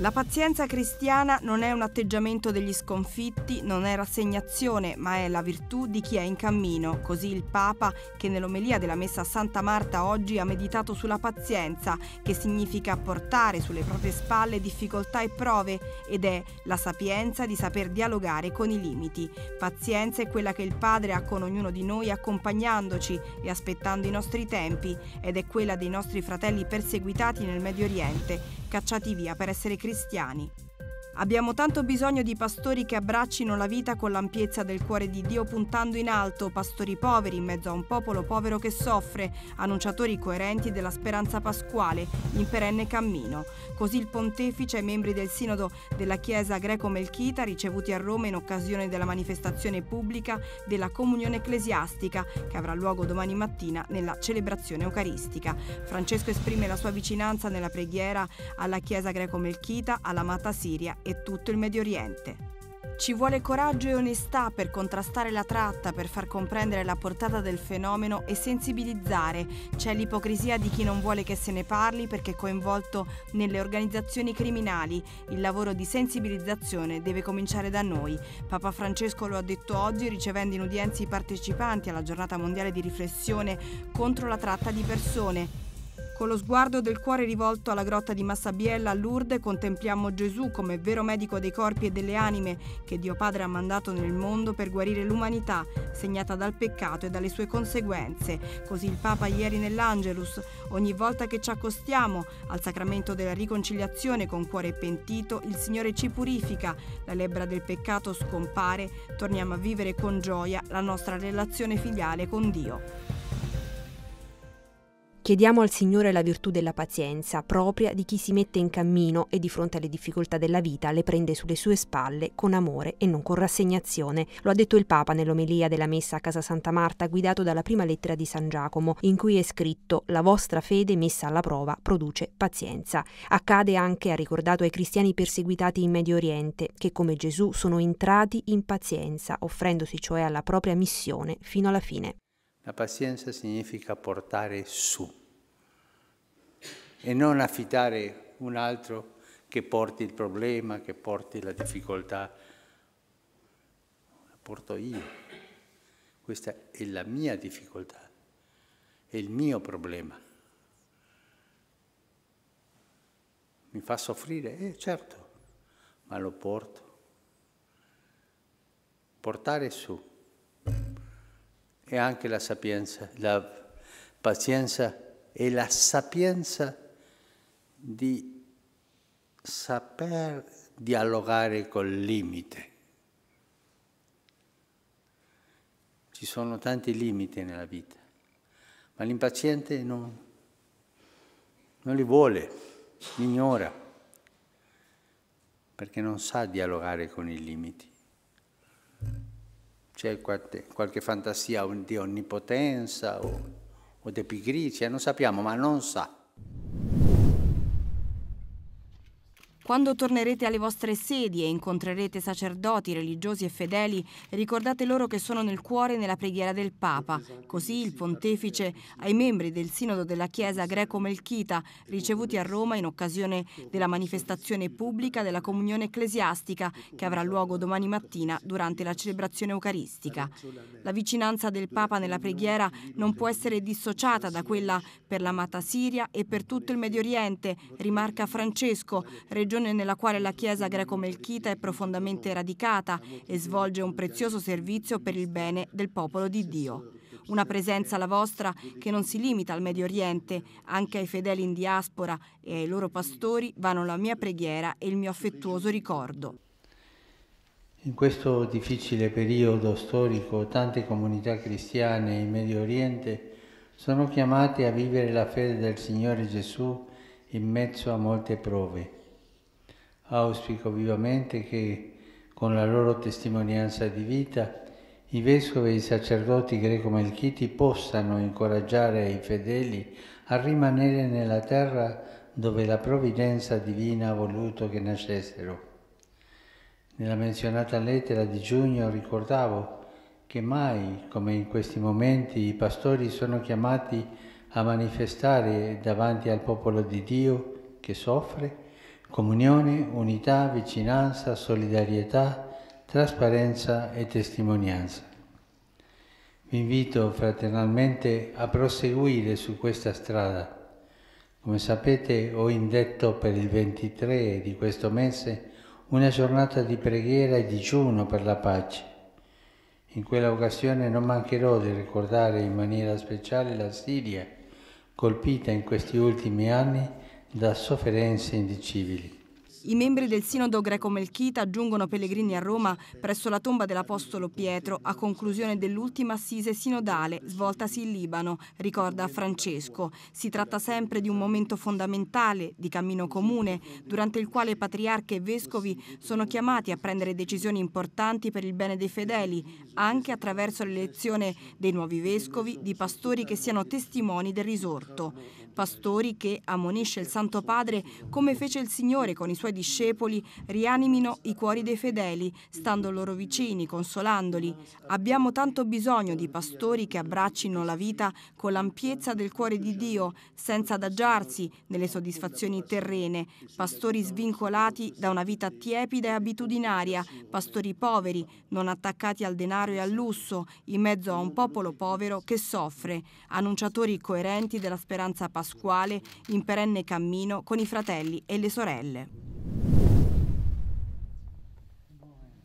La pazienza cristiana non è un atteggiamento degli sconfitti, non è rassegnazione, ma è la virtù di chi è in cammino. Così il Papa, che nell'omelia della Messa a Santa Marta oggi ha meditato sulla pazienza, che significa portare sulle proprie spalle difficoltà e prove, ed è la sapienza di saper dialogare con i limiti. Pazienza è quella che il Padre ha con ognuno di noi accompagnandoci e aspettando i nostri tempi, ed è quella dei nostri fratelli perseguitati nel Medio Oriente cacciati via per essere cristiani. Abbiamo tanto bisogno di pastori che abbraccino la vita con l'ampiezza del cuore di Dio puntando in alto, pastori poveri in mezzo a un popolo povero che soffre, annunciatori coerenti della speranza pasquale in perenne cammino. Così il pontefice e i membri del sinodo della Chiesa greco-melchita ricevuti a Roma in occasione della manifestazione pubblica della comunione ecclesiastica che avrà luogo domani mattina nella celebrazione eucaristica. Francesco esprime la sua vicinanza nella preghiera alla Chiesa greco-melchita, all'amata Siria e e tutto il Medio Oriente. Ci vuole coraggio e onestà per contrastare la tratta, per far comprendere la portata del fenomeno e sensibilizzare. C'è l'ipocrisia di chi non vuole che se ne parli perché è coinvolto nelle organizzazioni criminali. Il lavoro di sensibilizzazione deve cominciare da noi. Papa Francesco lo ha detto oggi ricevendo in udienza i partecipanti alla giornata mondiale di riflessione contro la tratta di persone. Con lo sguardo del cuore rivolto alla grotta di Massabiella a Lourdes contempliamo Gesù come vero medico dei corpi e delle anime che Dio Padre ha mandato nel mondo per guarire l'umanità segnata dal peccato e dalle sue conseguenze. Così il Papa ieri nell'Angelus, ogni volta che ci accostiamo al sacramento della riconciliazione con cuore pentito, il Signore ci purifica, la lebbra del peccato scompare, torniamo a vivere con gioia la nostra relazione filiale con Dio. Chiediamo al Signore la virtù della pazienza, propria di chi si mette in cammino e di fronte alle difficoltà della vita le prende sulle sue spalle con amore e non con rassegnazione. Lo ha detto il Papa nell'omelia della messa a Casa Santa Marta guidato dalla prima lettera di San Giacomo, in cui è scritto La vostra fede messa alla prova produce pazienza. Accade anche, ha ricordato, ai cristiani perseguitati in Medio Oriente, che come Gesù sono entrati in pazienza, offrendosi cioè alla propria missione fino alla fine. La pazienza significa portare su e non affidare un altro che porti il problema, che porti la difficoltà. La porto io. Questa è la mia difficoltà, è il mio problema. Mi fa soffrire? Eh certo, ma lo porto. Portare su è anche la sapienza, la pazienza e la sapienza di saper dialogare col limite. Ci sono tanti limiti nella vita, ma l'impaziente non, non li vuole, li ignora, perché non sa dialogare con i limiti c'è qualche, qualche, fantasia di onnipotenza o, o di pigrizia, non sappiamo, ma non sa. Quando tornerete alle vostre sedi e incontrerete sacerdoti, religiosi e fedeli, ricordate loro che sono nel cuore nella preghiera del Papa. Così il pontefice ai membri del Sinodo della Chiesa greco-melchita, ricevuti a Roma in occasione della manifestazione pubblica della comunione ecclesiastica che avrà luogo domani mattina durante la celebrazione eucaristica. La vicinanza del Papa nella preghiera non può essere dissociata da quella per l'amata Siria e per tutto il Medio Oriente, rimarca Francesco, regione tradizione nella quale la Chiesa greco-melchita è profondamente radicata e svolge un prezioso servizio per il bene del popolo di Dio. Una presenza la vostra che non si limita al Medio Oriente, anche ai fedeli in diaspora e ai loro pastori vanno la mia preghiera e il mio affettuoso ricordo. In questo difficile periodo storico tante comunità cristiane in Medio Oriente sono chiamate a vivere la fede del Signore Gesù in mezzo a molte prove. Auspico vivamente che, con la loro testimonianza di vita, i vescovi e i sacerdoti greco-melchiti possano incoraggiare i fedeli a rimanere nella terra dove la provvidenza divina ha voluto che nascessero. Nella menzionata lettera di giugno ricordavo che mai, come in questi momenti, i pastori sono chiamati a manifestare davanti al popolo di Dio che soffre comunione, unità, vicinanza, solidarietà, trasparenza e testimonianza. Vi invito fraternalmente a proseguire su questa strada. Come sapete ho indetto per il 23 di questo mese una giornata di preghiera e digiuno per la pace. In quella occasione non mancherò di ricordare in maniera speciale la Siria, colpita in questi ultimi anni da sofferenze indicibili. I membri del Sinodo greco-melchita giungono pellegrini a Roma presso la tomba dell'Apostolo Pietro a conclusione dell'ultima assise sinodale svoltasi in Libano, ricorda Francesco. Si tratta sempre di un momento fondamentale, di cammino comune, durante il quale patriarche e vescovi sono chiamati a prendere decisioni importanti per il bene dei fedeli, anche attraverso l'elezione dei nuovi vescovi, di pastori che siano testimoni del risorto pastori che ammonisce il Santo Padre come fece il Signore con i suoi discepoli, rianimino i cuori dei fedeli, stando loro vicini, consolandoli. Abbiamo tanto bisogno di pastori che abbraccino la vita con l'ampiezza del cuore di Dio, senza adagiarsi nelle soddisfazioni terrene, pastori svincolati da una vita tiepida e abitudinaria, pastori poveri, non attaccati al denaro e al lusso, in mezzo a un popolo povero che soffre, annunciatori coerenti della speranza pastorale pasquale in perenne cammino con i fratelli e le sorelle.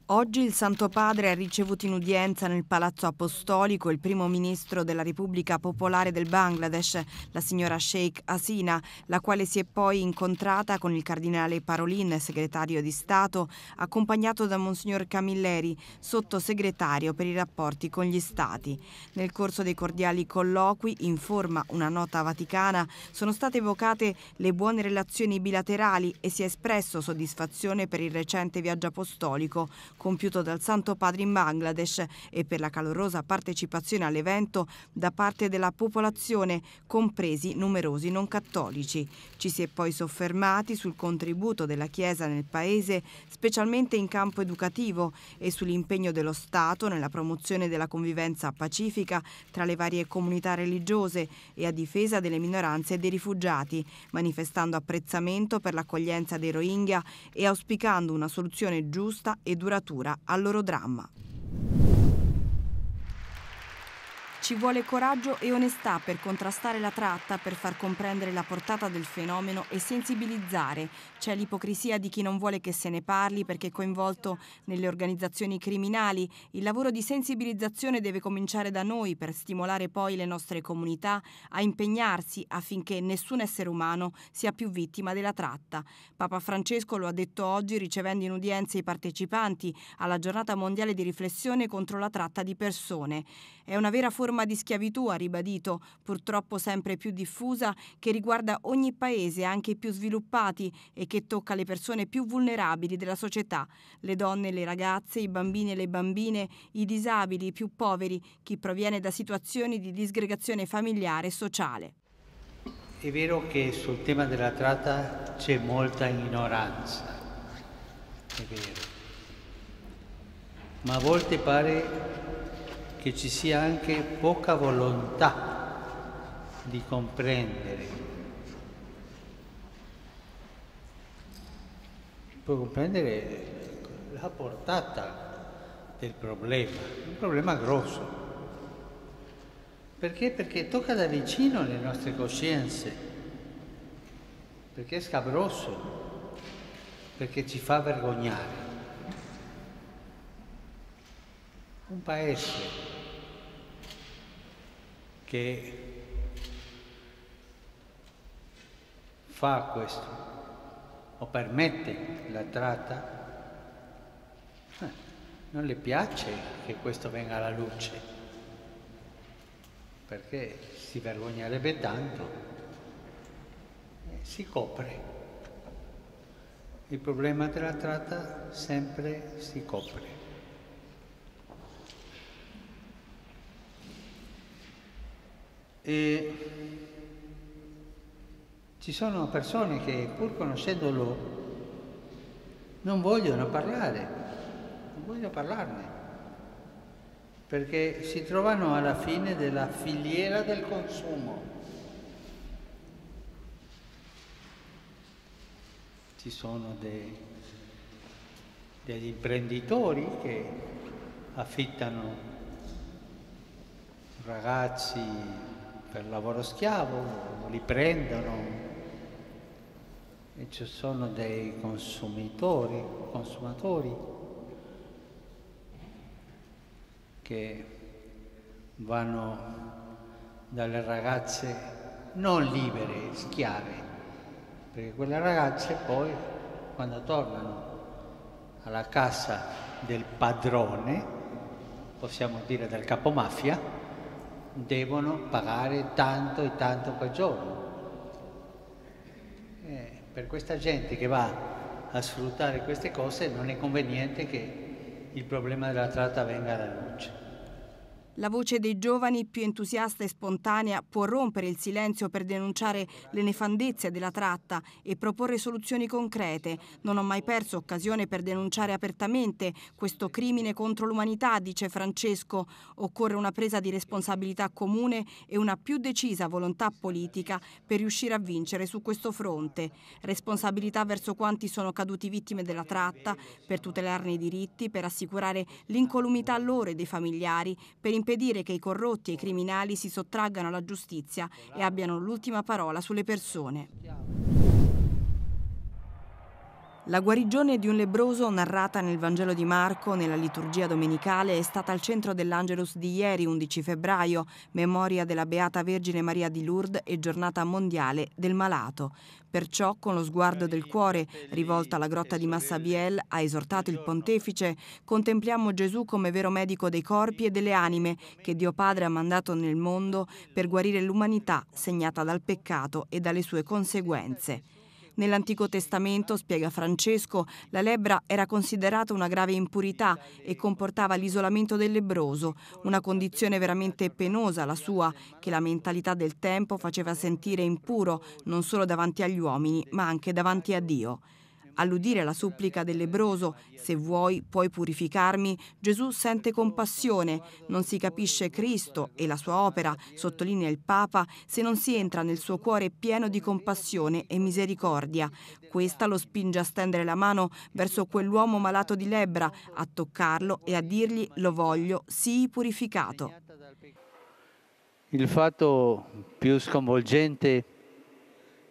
Oggi il Santo Padre ha ricevuto in udienza nel Palazzo Apostolico il primo ministro della Repubblica Popolare del Bangladesh, la signora Sheikh Asina, la quale si è poi incontrata con il cardinale Parolin, segretario di Stato, accompagnato da Monsignor Camilleri, sottosegretario per i rapporti con gli Stati. Nel corso dei cordiali colloqui, in forma una nota vaticana, sono state evocate le buone relazioni bilaterali e si è espresso soddisfazione per il recente viaggio apostolico compiuto dal Santo Padre in Bangladesh e per la calorosa partecipazione all'evento da parte della popolazione, compresi numerosi non cattolici. Ci si è poi soffermati sul contributo della Chiesa nel Paese, specialmente in campo educativo, e sull'impegno dello Stato nella promozione della convivenza pacifica tra le varie comunità religiose e a difesa delle minoranze e dei rifugiati, manifestando apprezzamento per l'accoglienza dei Rohingya e auspicando una soluzione giusta e duratura letteratura al loro dramma. Ci vuole coraggio e onestà per contrastare la tratta, per far comprendere la portata del fenomeno e sensibilizzare. C'è l'ipocrisia di chi non vuole che se ne parli perché è coinvolto nelle organizzazioni criminali. Il lavoro di sensibilizzazione deve cominciare da noi per stimolare poi le nostre comunità a impegnarsi affinché nessun essere umano sia più vittima della tratta. Papa Francesco lo ha detto oggi ricevendo in udienza i partecipanti alla giornata mondiale di riflessione contro la tratta di persone. È una vera forma forma di schiavitù, ha ribadito, purtroppo sempre più diffusa, che riguarda ogni paese, anche i più sviluppati, e che tocca le persone più vulnerabili della società, le donne le ragazze, i bambini e le bambine, i disabili, i più poveri, chi proviene da situazioni di disgregazione familiare e sociale. È vero che sul tema della tratta c'è molta ignoranza, è vero, ma a volte pare che ci sia anche poca volontà di comprendere. Può comprendere la portata del problema, un problema grosso. Perché? Perché tocca da vicino le nostre coscienze, perché è scabroso, perché ci fa vergognare. Un paese che fa questo o permette la tratta, eh, non le piace che questo venga alla luce, perché si vergognerebbe tanto, eh, si copre. Il problema della tratta sempre si copre. E ci sono persone che pur conoscendolo non vogliono parlare, non vogliono parlarne, perché si trovano alla fine della filiera del consumo. Ci sono dei, degli imprenditori che affittano ragazzi per lavoro schiavo, li prendono e ci sono dei consumatori, consumatori che vanno dalle ragazze non libere, schiave, perché quelle ragazze poi quando tornano alla casa del padrone, possiamo dire del capomafia, devono pagare tanto e tanto per giorno. Eh, per questa gente che va a sfruttare queste cose non è conveniente che il problema della tratta venga alla luce. La voce dei giovani più entusiasta e spontanea può rompere il silenzio per denunciare le nefandezze della tratta e proporre soluzioni concrete. Non ho mai perso occasione per denunciare apertamente questo crimine contro l'umanità, dice Francesco. Occorre una presa di responsabilità comune e una più decisa volontà politica per riuscire a vincere su questo fronte. Responsabilità verso quanti sono caduti vittime della tratta, per tutelarne i diritti, per assicurare l'incolumità loro e dei familiari, per impedire che i corrotti e i criminali si sottraggano alla giustizia e abbiano l'ultima parola sulle persone. La guarigione di un lebroso narrata nel Vangelo di Marco nella liturgia domenicale è stata al centro dell'Angelus di ieri, 11 febbraio, memoria della Beata Vergine Maria di Lourdes e giornata mondiale del malato. Perciò, con lo sguardo del cuore rivolto alla grotta di Massabiel, ha esortato il pontefice, contempliamo Gesù come vero medico dei corpi e delle anime che Dio Padre ha mandato nel mondo per guarire l'umanità segnata dal peccato e dalle sue conseguenze. Nell'Antico Testamento, spiega Francesco, la lebbra era considerata una grave impurità e comportava l'isolamento del lebroso, una condizione veramente penosa la sua, che la mentalità del tempo faceva sentire impuro non solo davanti agli uomini, ma anche davanti a Dio. All'udire la supplica del lebroso, se vuoi puoi purificarmi, Gesù sente compassione, non si capisce Cristo e la sua opera, sottolinea il Papa, se non si entra nel suo cuore pieno di compassione e misericordia. Questa lo spinge a stendere la mano verso quell'uomo malato di lebbra, a toccarlo e a dirgli lo voglio, sii purificato. Il fatto più sconvolgente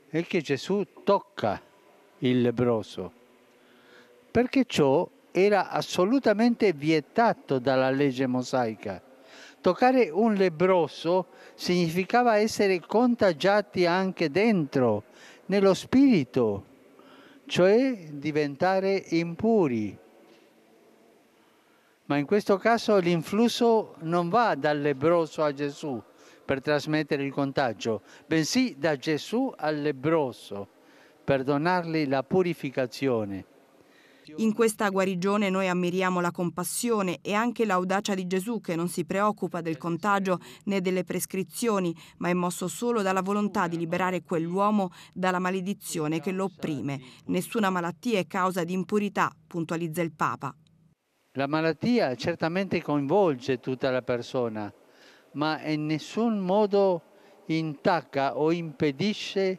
è che Gesù tocca il lebroso, perché ciò era assolutamente vietato dalla legge mosaica. Toccare un lebroso significava essere contagiati anche dentro, nello spirito, cioè diventare impuri. Ma in questo caso l'influsso non va dal lebroso a Gesù per trasmettere il contagio, bensì da Gesù al lebroso per donargli la purificazione. In questa guarigione noi ammiriamo la compassione e anche l'audacia di Gesù che non si preoccupa del contagio né delle prescrizioni, ma è mosso solo dalla volontà di liberare quell'uomo dalla maledizione che lo opprime. Nessuna malattia è causa di impurità, puntualizza il Papa. La malattia certamente coinvolge tutta la persona, ma in nessun modo intacca o impedisce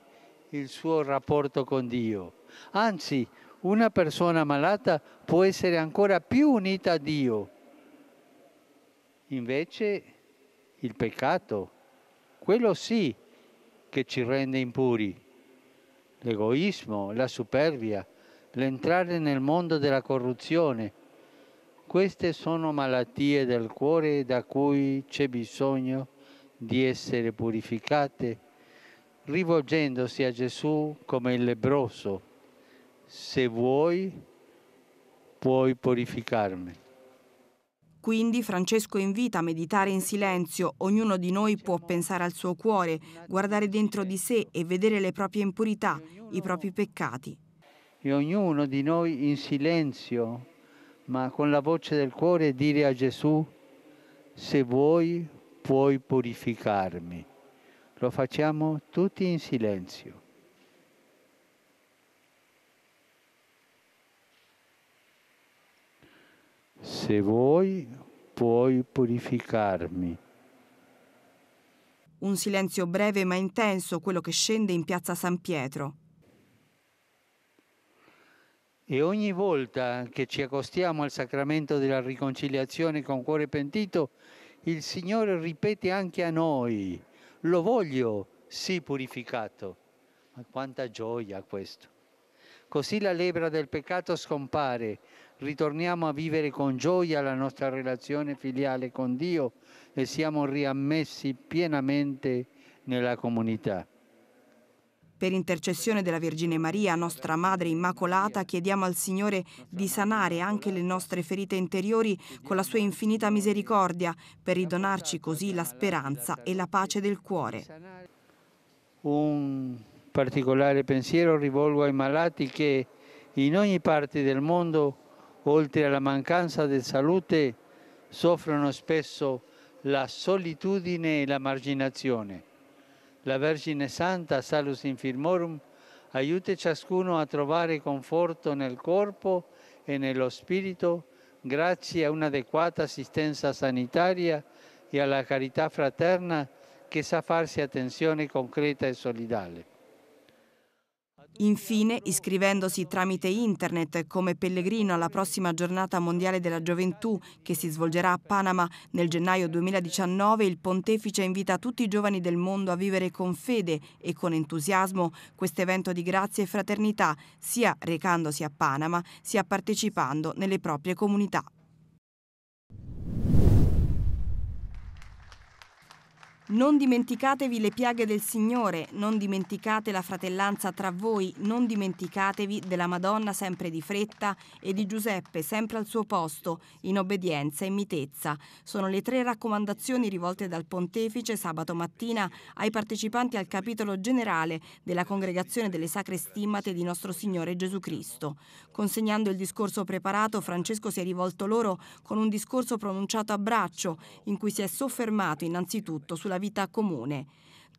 il suo rapporto con Dio. Anzi, una persona malata può essere ancora più unita a Dio. Invece il peccato, quello sì che ci rende impuri, l'egoismo, la superbia, l'entrare nel mondo della corruzione. Queste sono malattie del cuore da cui c'è bisogno di essere purificate rivolgendosi a Gesù come il lebroso, se vuoi puoi purificarmi. Quindi Francesco invita a meditare in silenzio, ognuno di noi può pensare al suo cuore, guardare dentro di sé e vedere le proprie impurità, i propri peccati. E ognuno di noi in silenzio, ma con la voce del cuore, dire a Gesù, se vuoi puoi purificarmi. Lo facciamo tutti in silenzio. Se vuoi puoi purificarmi. Un silenzio breve ma intenso quello che scende in piazza San Pietro. E ogni volta che ci accostiamo al sacramento della riconciliazione con cuore pentito, il Signore ripete anche a noi, lo voglio, sì purificato. Ma quanta gioia questo! Così la lebra del peccato scompare, ritorniamo a vivere con gioia la nostra relazione filiale con Dio e siamo riammessi pienamente nella comunità. Per intercessione della Vergine Maria, nostra Madre Immacolata, chiediamo al Signore di sanare anche le nostre ferite interiori con la sua infinita misericordia, per ridonarci così la speranza e la pace del cuore. Un particolare pensiero rivolgo ai malati che in ogni parte del mondo, oltre alla mancanza di salute, soffrono spesso la solitudine e la marginazione. La Vergine Santa, Salus Infirmorum, aiuti ciascuno a trovare conforto nel corpo e nello spirito grazie a un'adeguata assistenza sanitaria e alla carità fraterna che sa farsi attenzione concreta e solidale. Infine, iscrivendosi tramite internet come pellegrino alla prossima giornata mondiale della gioventù che si svolgerà a Panama nel gennaio 2019, il pontefice invita tutti i giovani del mondo a vivere con fede e con entusiasmo questo evento di grazia e fraternità, sia recandosi a Panama, sia partecipando nelle proprie comunità. Non dimenticatevi le piaghe del Signore, non dimenticate la fratellanza tra voi, non dimenticatevi della Madonna sempre di fretta e di Giuseppe sempre al suo posto, in obbedienza e mitezza. Sono le tre raccomandazioni rivolte dal pontefice sabato mattina ai partecipanti al capitolo generale della Congregazione delle Sacre Stimmate di Nostro Signore Gesù Cristo. Consegnando il discorso preparato, Francesco si è rivolto loro con un discorso pronunciato a braccio, in cui si è soffermato innanzitutto sulla vita comune.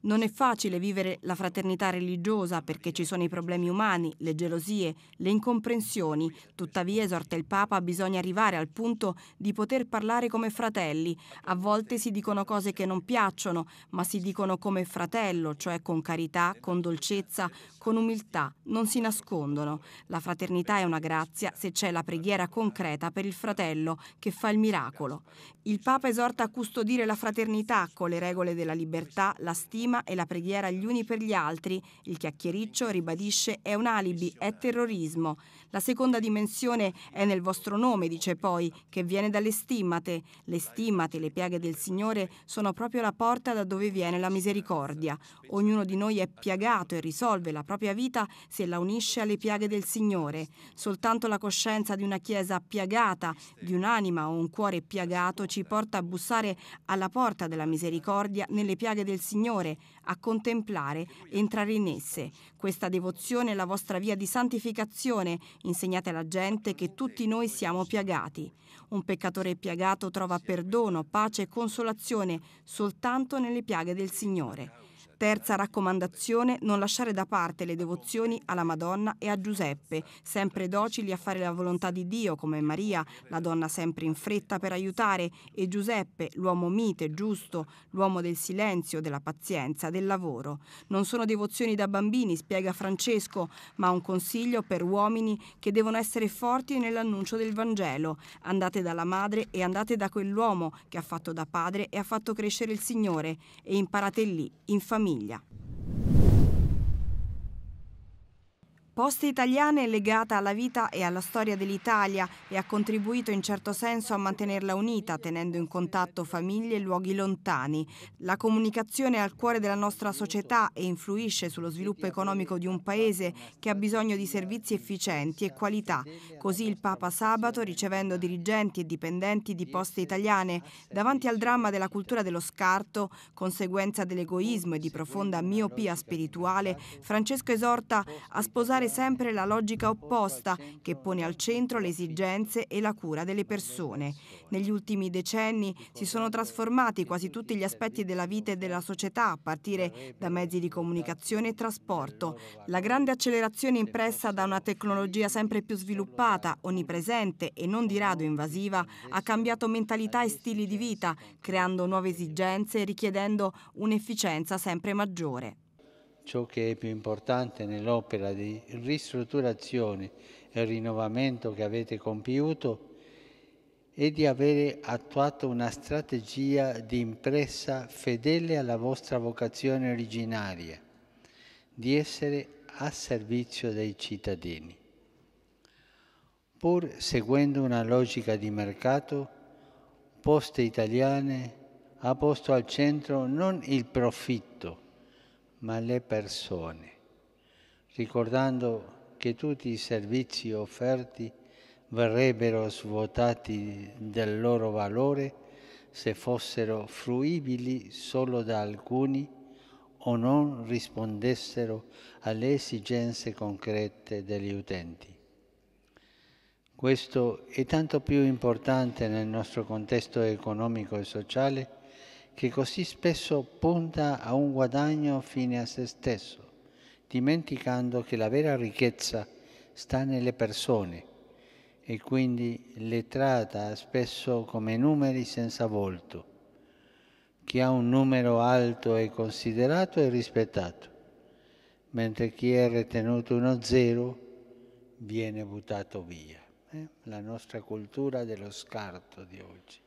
Non è facile vivere la fraternità religiosa perché ci sono i problemi umani, le gelosie, le incomprensioni. Tuttavia, esorta il Papa, bisogna arrivare al punto di poter parlare come fratelli. A volte si dicono cose che non piacciono, ma si dicono come fratello, cioè con carità, con dolcezza, con umiltà. Non si nascondono. La fraternità è una grazia se c'è la preghiera concreta per il fratello che fa il miracolo. Il Papa esorta a custodire la fraternità con le regole della libertà, la stima stima e la preghiera gli uni per gli altri, il chiacchiericcio, ribadisce, è un alibi, è terrorismo. La seconda dimensione è nel vostro nome, dice poi, che viene dalle stimmate. Le stimmate, le piaghe del Signore, sono proprio la porta da dove viene la misericordia. Ognuno di noi è piagato e risolve la propria vita se la unisce alle piaghe del Signore. Soltanto la coscienza di una Chiesa piagata, di un'anima o un cuore piagato ci porta a bussare alla porta della misericordia nelle piaghe del Signore a contemplare, entrare in esse. Questa devozione è la vostra via di santificazione, insegnate alla gente che tutti noi siamo piagati. Un peccatore piagato trova perdono, pace e consolazione soltanto nelle piaghe del Signore. Terza raccomandazione, non lasciare da parte le devozioni alla Madonna e a Giuseppe, sempre docili a fare la volontà di Dio come Maria, la donna sempre in fretta per aiutare, e Giuseppe, l'uomo mite, giusto, l'uomo del silenzio, della pazienza, del lavoro. Non sono devozioni da bambini, spiega Francesco, ma un consiglio per uomini che devono essere forti nell'annuncio del Vangelo. Andate dalla madre e andate da quell'uomo che ha fatto da padre e ha fatto crescere il Signore e imparate lì, in famiglia famiglia. Poste Italiane è legata alla vita e alla storia dell'Italia e ha contribuito in certo senso a mantenerla unita, tenendo in contatto famiglie e luoghi lontani. La comunicazione è al cuore della nostra società e influisce sullo sviluppo economico di un paese che ha bisogno di servizi efficienti e qualità. Così il Papa sabato, ricevendo dirigenti e dipendenti di Poste Italiane, davanti al dramma della cultura dello scarto, conseguenza dell'egoismo e di profonda miopia spirituale, Francesco esorta a sposare prevale sempre la logica opposta che pone al centro le esigenze e la cura delle persone. Negli ultimi decenni si sono trasformati quasi tutti gli aspetti della vita e della società, a partire da mezzi di comunicazione e trasporto. La grande accelerazione impressa da una tecnologia sempre più sviluppata, onnipresente e non di rado invasiva, ha cambiato mentalità e stili di vita, creando nuove esigenze e richiedendo un'efficienza sempre maggiore ciò che è più importante nell'opera di ristrutturazione e rinnovamento che avete compiuto è di avere attuato una strategia di impresa fedele alla vostra vocazione originaria, di essere a servizio dei cittadini. Pur seguendo una logica di mercato, Poste Italiane ha posto al centro non il profitto, ma le persone, ricordando che tutti i servizi offerti verrebbero svuotati del loro valore se fossero fruibili solo da alcuni o non rispondessero alle esigenze concrete degli utenti. Questo è tanto più importante nel nostro contesto economico e sociale che così spesso punta a un guadagno fine a se stesso, dimenticando che la vera ricchezza sta nelle persone e quindi le tratta spesso come numeri senza volto. Chi ha un numero alto è considerato e rispettato, mentre chi è ritenuto uno zero viene buttato via. Eh? La nostra cultura dello scarto di oggi.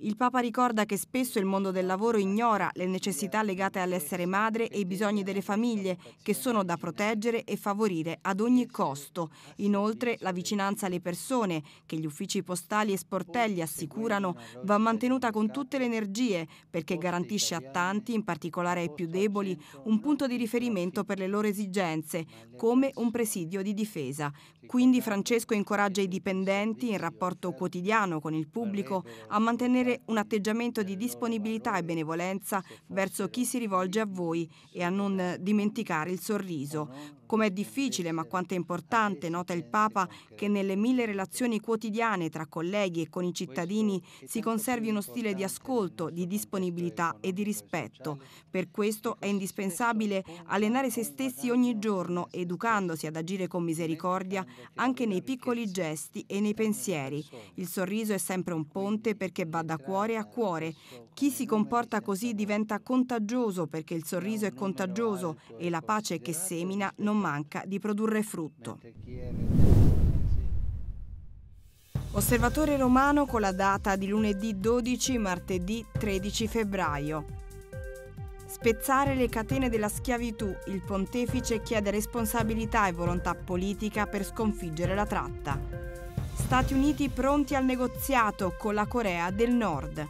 Il Papa ricorda che spesso il mondo del lavoro ignora le necessità legate all'essere madre e i bisogni delle famiglie, che sono da proteggere e favorire ad ogni costo. Inoltre, la vicinanza alle persone, che gli uffici postali e sportelli assicurano, va mantenuta con tutte le energie, perché garantisce a tanti, in particolare ai più deboli, un punto di riferimento per le loro esigenze, come un presidio di difesa. Quindi Francesco incoraggia i dipendenti, in rapporto quotidiano con il pubblico, a mantenere mantenere un atteggiamento di disponibilità e benevolenza verso chi si rivolge a voi e a non dimenticare il sorriso. Com'è difficile ma quanto è importante, nota il Papa, che nelle mille relazioni quotidiane tra colleghi e con i cittadini si conservi uno stile di ascolto, di disponibilità e di rispetto. Per questo è indispensabile allenare se stessi ogni giorno, educandosi ad agire con misericordia anche nei piccoli gesti e nei pensieri. Il sorriso è sempre un ponte perché va da cuore a cuore. Chi si comporta così diventa contagioso perché il sorriso è contagioso e la pace che semina non non manca di produrre frutto. Osservatore romano con la data di lunedì 12, martedì 13 febbraio. Spezzare le catene della schiavitù, il pontefice chiede responsabilità e volontà politica per sconfiggere la tratta. Stati Uniti pronti al negoziato con la Corea del Nord.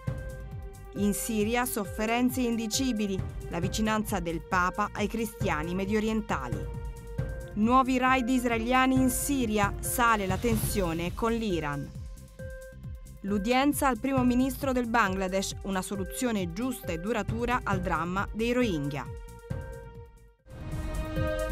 In Siria sofferenze indicibili, la vicinanza del Papa ai cristiani mediorientali. Nuovi raid israeliani in Siria, sale la tensione con l'Iran. L'udienza al primo ministro del Bangladesh, una soluzione giusta e duratura al dramma dei Rohingya.